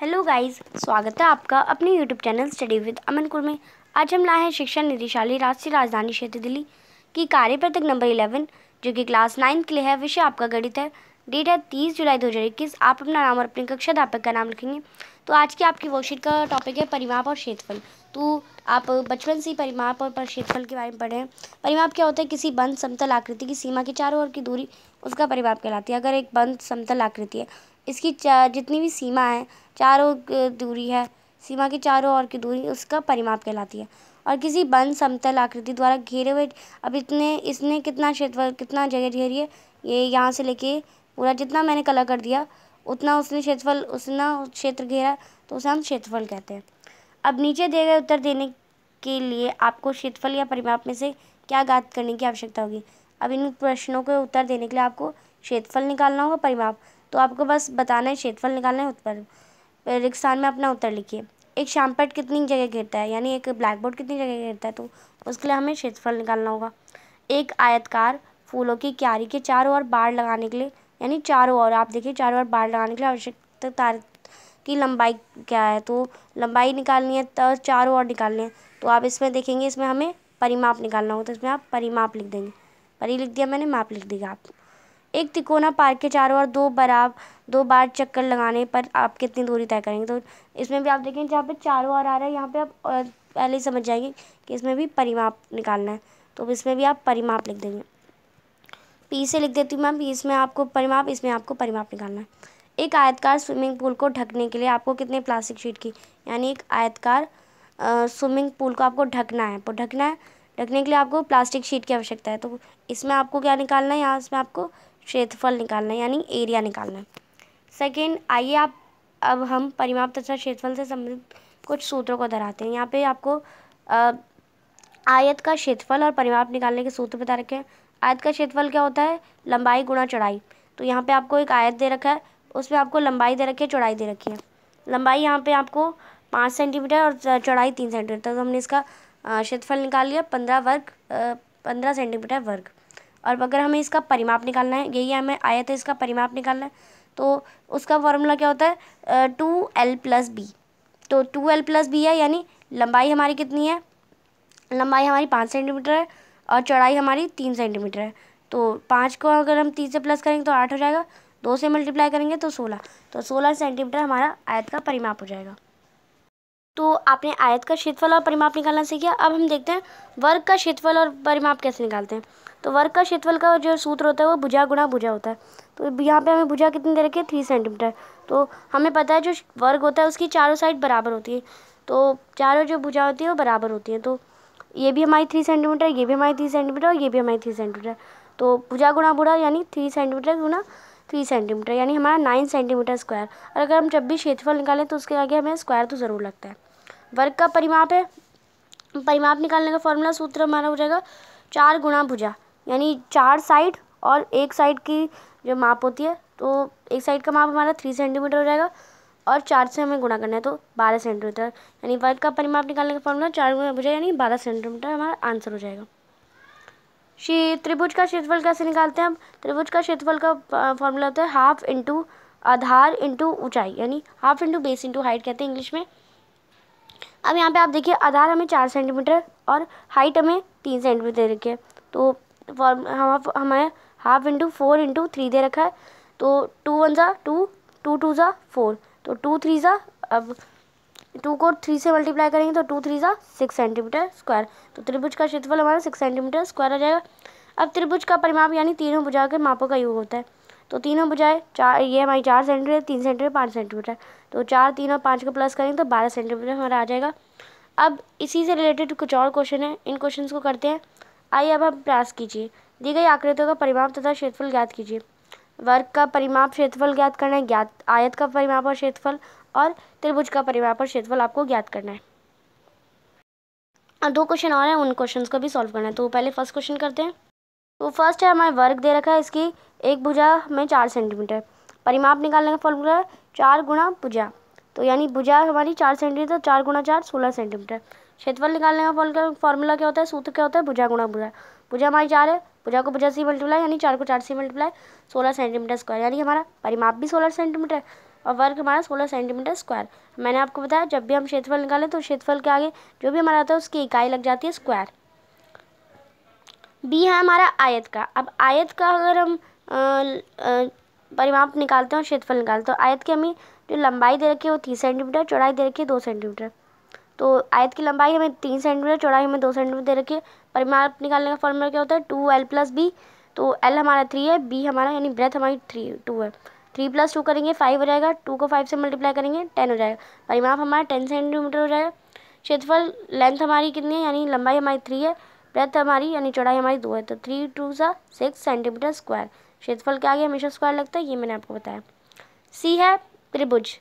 hello guys स्वागत है आपका अपने YouTube channel study with Aman में आज हम लाए हैं शिक्षा निदेशालय राष्ट्रीय राजधानी क्षेत्र दिल्ली की कार्य पृथक नंबर इलेवन जो कि क्लास नाइन्थ के लिए है विषय आपका गणित है डेट है तीस जुलाई दो हज़ार इक्कीस आप अपना नाम और अपने कक्षा अध्यापक का नाम लिखेंगे तो आज की आपकी वर्कशीट का टॉपिक है परिमाप और क्षेत्रफल तो आप बचपन से ही परिमाप और क्षेत्रफल के बारे में पढ़े हैं परिमाप क्या होता है किसी बंद समतल आकृति की सीमा के चारों ओर की दूरी उसका परिमाप कहलाती है अगर एक बंद समतल आकृति है इसकी जितनी भी सीमा है चारों दूरी है सीमा की चारों ओर की दूरी उसका परिमाप कहलाती है और किसी बंद समतल आकृति द्वारा घेरे हुए अब इतने इसने कितना क्षेत्रफल कितना जगह घेरी है ये यहाँ से लेके पूरा जितना मैंने कलर कर दिया उतना उसने क्षेत्रफल उतना क्षेत्र घेरा तो उसे हम क्षेत्रफल कहते हैं अब नीचे दिए गए उत्तर देने के लिए आपको क्षेत्रफल या परिमाप में से क्या ज्ञात करने की आवश्यकता होगी अब इन प्रश्नों के उत्तर देने के लिए आपको क्षेत्रफल निकालना होगा परिमाप तो आपको बस बताना है क्षेत्रफल निकालना है उत्तर रिक्सान में अपना उत्तर लिखिए एक पेट कितनी जगह गिरता है यानी एक ब्लैक बोर्ड कितनी जगह गिरता है तो उसके लिए हमें क्षेत्रफल निकालना होगा एक आयतकार फूलों की क्यारी के चारों ओर बाढ़ लगाने के लिए यानी चारों ओर आप देखिए चारों ओर बाढ़ लगाने के लिए आवश्यकता तार की लंबाई क्या है तो लंबाई निकालनी है तो चारों ओर निकालनी है तो आप इसमें देखेंगे इसमें हमें परिमाप निकालना होगा तो इसमें आप परिमाप लिख देंगे परी लिख दिया मैंने माप लिख दिया आप एक तिकोना पार्क के चारों ओर दो बराब दो बार चक्कर लगाने पर आप कितनी दूरी तय करेंगे तो इसमें भी आप देखें जहाँ पे चारों ओर आ रहा है यहाँ पे आप पहले ही समझ जाएंगे कि इसमें भी परिमाप निकालना है तो इसमें भी आप परिमाप लिख देंगे पी से लिख देती हूँ मैम इसमें आपको परिमाप इसमें आपको परिमाप निकालना है एक आयतकार स्विमिंग पूल को ढकने के लिए आपको कितने प्लास्टिक शीट की यानी एक आयतकार स्विमिंग पूल को आपको ढकना है तो ढकना है ढकने के लिए आपको प्लास्टिक शीट की आवश्यकता है तो इसमें आपको क्या निकालना है यहाँ इसमें आपको क्षेत्रफल निकालना है यानी एरिया निकालना है सेकेंड आइए आप अब हम परिमाप तथा क्षेत्रफल से संबंधित कुछ सूत्रों को दोहराते हैं यहाँ पे आपको आयत का क्षेत्रफल और परिमाप निकालने के सूत्र बता रखे हैं आयत का क्षेत्रफल क्या होता है लंबाई गुणा चौड़ाई तो यहाँ पे आपको एक आयत दे रखा है उसमें आपको लंबाई दे रखी है चौड़ाई दे रखी है लंबाई यहाँ पे आपको पाँच सेंटीमीटर और चौड़ाई तीन सेंटीमीटर तो हमने इसका क्षेत्रफल निकाल लिया पंद्रह वर्ग पंद्रह सेंटीमीटर वर्ग और अगर हमें इसका परिमाप निकालना है यही हमें आया था इसका परिमाप निकालना है तो उसका फॉर्मूला क्या होता है टू एल प्लस बी तो टू एल प्लस बी है यानी लंबाई हमारी कितनी है लंबाई हमारी पाँच सेंटीमीटर है और चौड़ाई हमारी तीन सेंटीमीटर है तो पाँच को अगर हम तीन से प्लस करेंगे तो आठ हो जाएगा दो से मल्टीप्लाई करेंगे तो सोलह तो सोलह सेंटीमीटर हमारा आयत का परिमाप हो जाएगा तो आपने आयत का क्षेत्रफल और परिमाप निकालना सीखा अब हम देखते हैं वर्ग का क्षेत्रफल और परिमाप कैसे निकालते हैं तो वर्ग का क्षेत्रफल का जो सूत्र होता है वो भुजा गुणा भुजा होता है तो यहाँ पे हमें भुजा कितनी दे रखी है थ्री सेंटीमीटर तो हमें पता है जो वर्ग होता है उसकी चारों साइड बराबर होती है तो चारों जो भुजा होती है वो बराबर होती है तो ये भी हमारी थ्री सेंटीमीटर ये भी हमारी थ्री सेंटीमीटर और ये भी हमारी थ्री सेंटीमीटर तो भुजा गुणा बुढ़ा यानी थ्री सेंटीमीटर गुणा थ्री सेंटीमीटर यानी हमारा नाइन सेंटीमीटर स्क्वायर और अगर हम जब भी क्षेत्रफल निकालें तो उसके आगे हमें स्क्वायर तो ज़रूर लगता है वर्ग का परिमाप है परिमाप निकालने का फॉर्मूला सूत्र हमारा हो जाएगा चार गुणा भुजा यानी चार साइड और एक साइड की जो माप होती है तो एक साइड का माप हमारा थ्री सेंटीमीटर हो जाएगा और चार से हमें गुणा करना है तो बारह सेंटीमीटर यानी वर्ग का परिमाप निकालने का फॉर्मूला चार गुणा भुजा यानी बारह सेंटीमीटर हमारा आंसर हो जाएगा शी त्रिभुज का क्षेत्रफल कैसे निकालते हैं हम त्रिभुज का क्षेत्रफल का फॉर्मूला होता है हाफ इंटू आधार इंटू ऊंचाई यानी half into base into height कहते हैं इंग्लिश में अब यहाँ पे आप देखिए आधार हमें चार सेंटीमीटर और हाइट हमें तीन सेंटीमीटर दे रखी है तो फॉर्म हम हमें half into four into three दे रखा है तो टू वन ज़ा टू टू टू ज़ा फोर तो टू थ्री ज़ा अब टू को थ्री से मल्टीप्लाई करेंगे तो टू थ्री ज़ा सिक्स सेंटीमीटर स्क्वायर तो त्रिभुज का क्षेत्रफल हमारा सिक्स सेंटीमीटर स्क्वायर आ जाएगा अब त्रिभुज का परिमाप यानी तीनों बुझा के मापों का योग होता है तो तीनों बुझाए चार ये हमारी चार सेंटीमीटर तीन सेंटीमीटर पाँच सेंटीमीटर तो चार तीन और पाँच को प्लस करेंगे तो बारह सेंटीमीटर हमारा आ जाएगा अब इसी से रिलेटेड कुछ और क्वेश्चन है इन क्वेश्चन को करते हैं आइए अब हम प्रयास कीजिए दी गई आकृतियों का परिमाप तथा क्षेत्रफल ज्ञात कीजिए वर्ग का परिमाप क्षेत्रफल ज्ञात करना है ज्ञात आयत का परिमाप और क्षेत्रफल और त्रिभुज का परिमाप और क्षेत्रफल आपको ज्ञात करना है और दो क्वेश्चन और हैं उन क्वेश्चन को भी सॉल्व करना है तो पहले फर्स्ट क्वेश्चन करते हैं तो फर्स्ट है हमारे वर्ग दे रखा है इसकी एक भुजा में चार सेंटीमीटर परिमाप निकालने का फॉर्मूला चार गुणा भुजा तो यानी भुजा हमारी चार सेंटीमीटर चार गुणा चार सोलह सेंटीमीटर क्षेत्रफल निकालने का फॉर्मूला क्या होता है सूत्र क्या होता है भुजा गुणा भुजा भुजा हमारी चार है भुजा को भुजा से मल्टीप्लाई यानी चार को चार से मल्टीप्लाई सोलह सेंटीमीटर स्क्वायर यानी हमारा परिमाप भी सोलह सेंटीमीटर और वर्ग हमारा सोलह सेंटीमीटर स्क्वायर मैंने आपको बताया जब भी हम क्षेत्रफल निकालें तो क्षेत्रफल के आगे जो भी हमारा आता है उसकी इकाई लग जाती है स्क्वायर बी है हमारा आयत का अब आयत का अगर हम परिमाप निकालते हैं और क्षेत्रफल निकालते हैं आयत की हमें जो लंबाई दे रखी है वो तीस सेंटीमीटर चौड़ाई दे रखी है दो सेंटीमीटर तो आयत की लंबाई हमें तीन सेंटीमीटर चौड़ाई हमें दो सेंटीमीटर दे रखी है परिमाप निकालने का फॉर्मूला क्या होता है टू एल प्लस बी तो एल हमारा थ्री है बी हमारा यानी ब्रेथ हमारी थ्री टू है थ्री प्लस टू करेंगे फाइव हो जाएगा टू को फाइव से मल्टीप्लाई करेंगे टेन हो जाएगा परिमाप हमारा टेन सेंटीमीटर हो जाएगा क्षेत्रफल लेंथ हमारी कितनी है यानी लंबाई हमारी थ्री है ब्रेथ हमारी यानी चौड़ाई हमारी दो है तो थ्री टू सा सिक्स सेंटीमीटर स्क्वायर क्षेत्रफल के आगे हमेशा स्क्वायर लगता है ये मैंने आपको बताया सी है त्रिभुज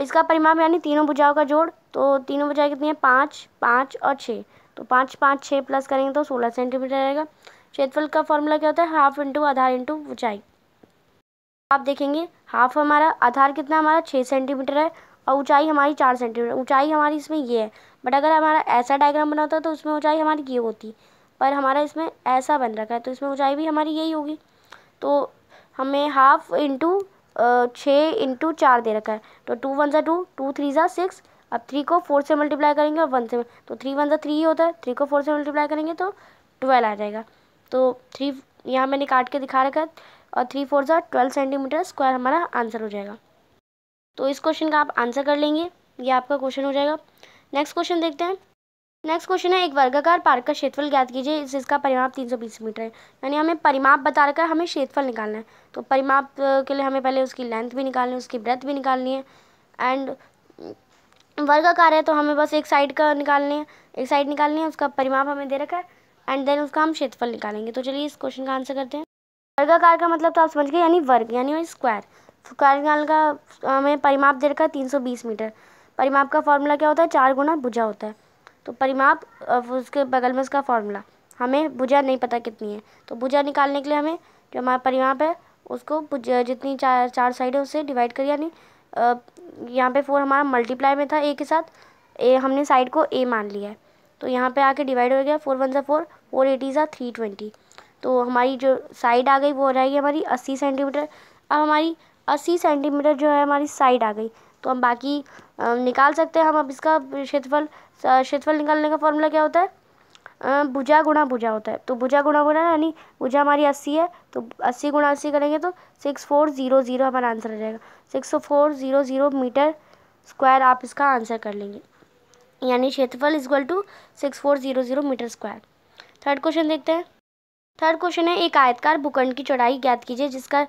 इसका परिमाप यानी तीनों भुजाओं का जोड़ तो तीनों भुजाएं कितनी है पाँच पाँच और छः तो पाँच पाँच छः प्लस करेंगे तो सोलह सेंटीमीटर रहेगा क्षेत्रफल का फॉर्मूला क्या होता है हाफ इंटू आधार इंटू ऊंचाई आप देखेंगे हाफ हमारा आधार कितना हमारा छः सेंटीमीटर है और ऊंचाई हमारी चार सेंटीमीटर ऊंचाई हमारी इसमें ये है बट अगर हमारा ऐसा डायग्राम बना होता तो उसमें ऊंचाई हमारी ये होती पर हमारा इसमें ऐसा बन रखा है तो इसमें ऊंचाई भी हमारी यही होगी तो हमें हाफ इंटू छः इंटू चार दे रखा है तो टू वन ज़ा टू टू थ्री ज़ा सिक्स अब थ्री को फोर से मल्टीप्लाई करेंगे और वन से तो थ्री वन ज़ा थ्री ही होता है थ्री को फोर से मल्टीप्लाई करेंगे तो ट्वेल्व आ जाएगा तो थ्री यहाँ मैंने काट के दिखा रखा है और थ्री फोर ज़ा ट्वेल्व सेंटीमीटर स्क्वायर हमारा आंसर हो जाएगा तो इस क्वेश्चन का आप आंसर कर लेंगे ये आपका क्वेश्चन हो जाएगा नेक्स्ट क्वेश्चन देखते हैं नेक्स्ट क्वेश्चन है एक वर्गाकार पार्क का क्षेत्रफल ज्ञात कीजिए जिसका परिमाप 320 मीटर है यानी हमें परिमाप बता रखा है हमें क्षेत्रफल निकालना है तो परिमाप के लिए हमें पहले उसकी लेंथ भी निकालनी है उसकी ब्रेथ भी निकालनी है एंड वर्गाकार है तो हमें बस एक साइड का निकालनी है एक साइड निकालनी है उसका परिमाप हमें दे रखा है एंड देन उसका हम क्षेत्रफल निकालेंगे तो चलिए इस क्वेश्चन का आंसर करते हैं वर्गाकार का मतलब तो आप समझ गए यानी वर्ग यानी स्क्वायर स्क्वायर निकाल का हमें परिमाप दे रखा है तीन मीटर परिमाप का फॉर्मूला क्या होता है चार गुना भुजा होता है तो परिमाप उसके बगल में उसका फॉर्मूला हमें भुजा नहीं पता कितनी है तो भुजा निकालने के लिए हमें जो हमारा परिमाप है उसको जितनी चार चार साइड है उससे डिवाइड करिए यानी यहाँ पे फोर हमारा मल्टीप्लाई में था ए के साथ ए हमने साइड को ए मान लिया है तो यहाँ पे आके डिवाइड हो गया फोर वन सा फोर फोर एटी सा थ्री ट्वेंटी तो हमारी जो साइड आ गई वो हो जाएगी हमारी अस्सी सेंटीमीटर अब हमारी अस्सी सेंटीमीटर जो है हमारी साइड आ गई तो हम बाकी निकाल सकते हैं हम अब इसका क्षेत्रफल क्षेत्रफल निकालने का फॉर्मूला क्या होता है भुजा गुणा भुजा होता है तो भुजा गुणा गुणा यानी भुजा हमारी अस्सी है तो अस्सी गुणा अस्सी करेंगे तो सिक्स फोर ज़ीरो ज़ीरो हमारा आंसर हो जाएगा six four zero zero metre square आप इसका आंसर कर लेंगे यानी क्षेत्रफल is equal to six four zero zero metre square third question देखते हैं थर्ड क्वेश्चन है एक आयतकार भूखंड की चौड़ाई ज्ञात कीजिए जिसका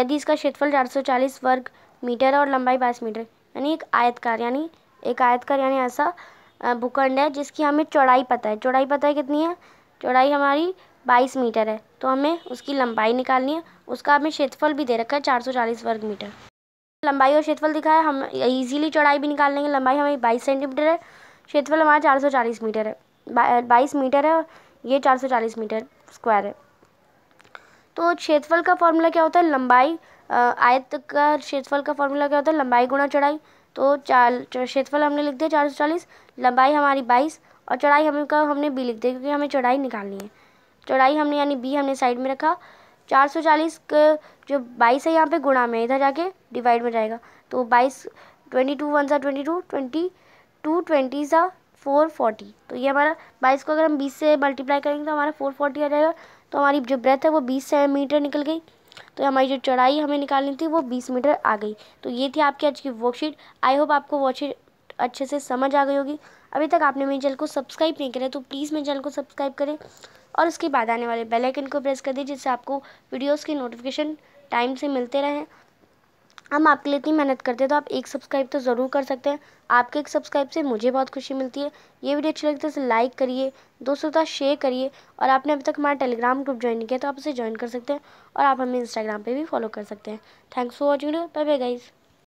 यदि इसका क्षेत्रफल चार वर्ग मीटर और लंबाई बाईस मीटर यानी एक आयतकार यानी एक आयतकार यानी ऐसा भूखंड है जिसकी हमें चौड़ाई पता है चौड़ाई पता है कितनी है चौड़ाई हमारी बाईस मीटर है तो हमें उसकी लंबाई निकालनी है उसका हमें क्षेत्रफल भी दे रखा है चार सौ चालीस वर्ग मीटर लंबाई और क्षेत्रफल दिखाया हम ईजिली चौड़ाई भी निकाल लेंगे लंबाई हमारी बाईस सेंटीमीटर है क्षेत्रफल हमारा चार सौ चालीस मीटर है बाईस मीटर है ये चार सौ चालीस मीटर स्क्वायर है तो क्षेत्रफल का फॉर्मूला क्या होता है लंबाई आयत का क्षेत्रफल का फॉर्मूला क्या होता है लंबाई गुणा चढ़ाई तो चार क्षेत्रफल हमने लिख दिया चार सौ चालीस लंबाई हमारी बाईस और चढ़ाई हमें का हमने बी लिख दिया क्योंकि हमें चढ़ाई निकालनी है चढ़ाई हमने यानी बी हमने साइड में रखा चार सौ चालीस जो बाईस है यहाँ पे गुणा में इधर जाके डिवाइड में जाएगा तो बाईस ट्वेंटी टू वन सा twenty two twenty two twenty सा फोर फोर्टी तो ये हमारा बाईस को अगर हम बीस से मल्टीप्लाई करेंगे तो हमारा फोर फोर्टी आ जाएगा तो हमारी जो ब्रेथ है वो बीस मीटर निकल गई तो हमारी जो चढ़ाई हमें निकालनी थी वो बीस मीटर आ गई तो ये थी आपकी आज की वर्कशीट आई होप आपको वर्कशीट अच्छे से समझ आ गई होगी अभी तक आपने मेरे चैनल को सब्सक्राइब नहीं करा तो प्लीज़ मेरे चैनल को सब्सक्राइब करें और उसके बाद आने वाले बेल आइकन को प्रेस कर दीजिए जिससे आपको वीडियोस की नोटिफिकेशन टाइम से मिलते रहें हम आपके लिए इतनी मेहनत करते हैं तो आप एक सब्सक्राइब तो ज़रूर कर सकते हैं आपके एक सब्सक्राइब से मुझे बहुत खुशी मिलती है ये वीडियो अच्छी लगती है इसे तो लाइक करिए दोस्तों के साथ शेयर करिए और आपने अभी तक हमारा टेलीग्राम ग्रुप ज्वाइन किया तो आप उसे ज्वाइन कर सकते हैं और आप हमें इंस्टाग्राम पर भी फॉलो कर सकते हैं thanks for watching bye bye guys